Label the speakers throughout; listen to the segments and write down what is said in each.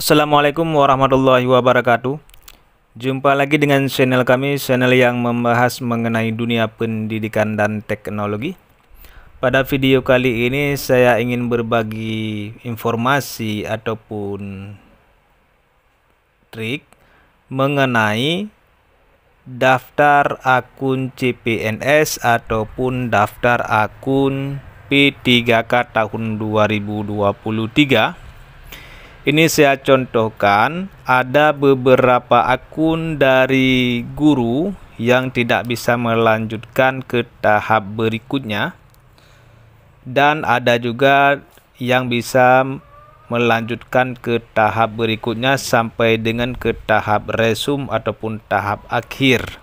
Speaker 1: Assalamualaikum warahmatullahi wabarakatuh Jumpa lagi dengan channel kami, channel yang membahas mengenai dunia pendidikan dan teknologi Pada video kali ini saya ingin berbagi informasi ataupun trik mengenai daftar akun CPNS ataupun daftar akun P3K tahun 2023 ini saya contohkan ada beberapa akun dari guru yang tidak bisa melanjutkan ke tahap berikutnya dan ada juga yang bisa melanjutkan ke tahap berikutnya sampai dengan ke tahap resum ataupun tahap akhir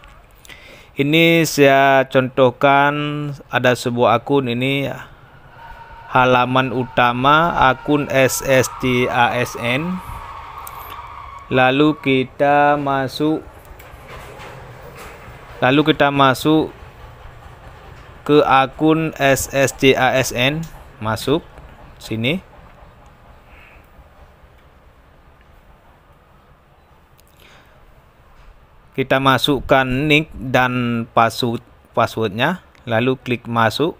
Speaker 1: ini saya contohkan ada sebuah akun ini halaman utama akun SSD ASN lalu kita masuk lalu kita masuk ke akun SSD ASN masuk sini kita masukkan nick dan password passwordnya lalu klik masuk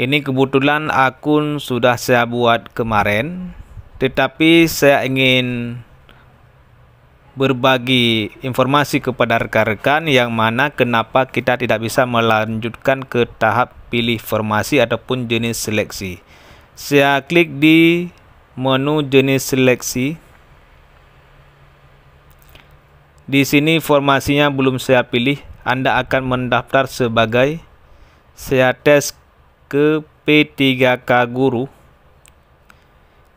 Speaker 1: Ini kebetulan akun sudah saya buat kemarin, tetapi saya ingin berbagi informasi kepada rekan-rekan yang mana kenapa kita tidak bisa melanjutkan ke tahap pilih formasi ataupun jenis seleksi. Saya klik di menu jenis seleksi. Di sini formasinya belum saya pilih. Anda akan mendaftar sebagai saya tes ke P3K guru.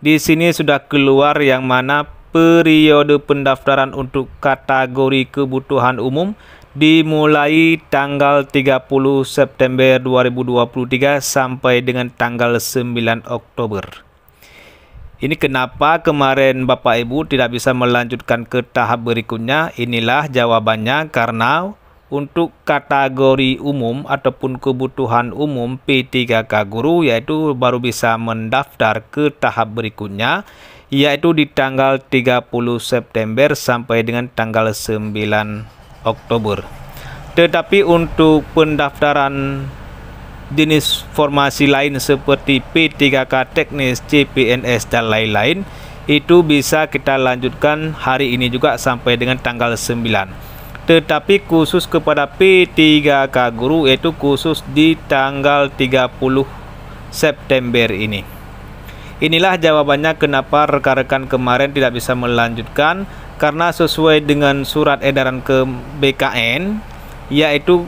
Speaker 1: Di sini sudah keluar yang mana periode pendaftaran untuk kategori kebutuhan umum dimulai tanggal 30 September 2023 sampai dengan tanggal 9 Oktober. Ini kenapa kemarin Bapak Ibu tidak bisa melanjutkan ke tahap berikutnya? Inilah jawabannya karena untuk kategori umum ataupun kebutuhan umum P3K guru yaitu baru bisa mendaftar ke tahap berikutnya yaitu di tanggal 30 September sampai dengan tanggal 9 Oktober. Tetapi untuk pendaftaran jenis formasi lain seperti P3K teknis, CPNS dan lain-lain itu bisa kita lanjutkan hari ini juga sampai dengan tanggal 9 tetapi khusus kepada P3K guru yaitu khusus di tanggal 30 September ini. Inilah jawabannya kenapa rekan-rekan kemarin tidak bisa melanjutkan karena sesuai dengan surat edaran ke BKN yaitu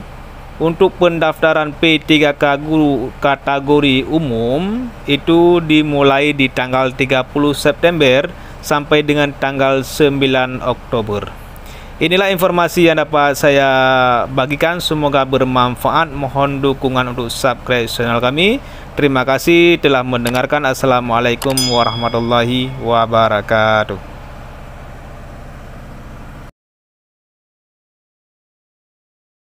Speaker 1: untuk pendaftaran P3K guru kategori umum itu dimulai di tanggal 30 September sampai dengan tanggal 9 Oktober. Inilah informasi yang dapat saya bagikan. Semoga bermanfaat. Mohon dukungan untuk subscribe channel kami. Terima kasih telah mendengarkan. Assalamualaikum warahmatullahi wabarakatuh.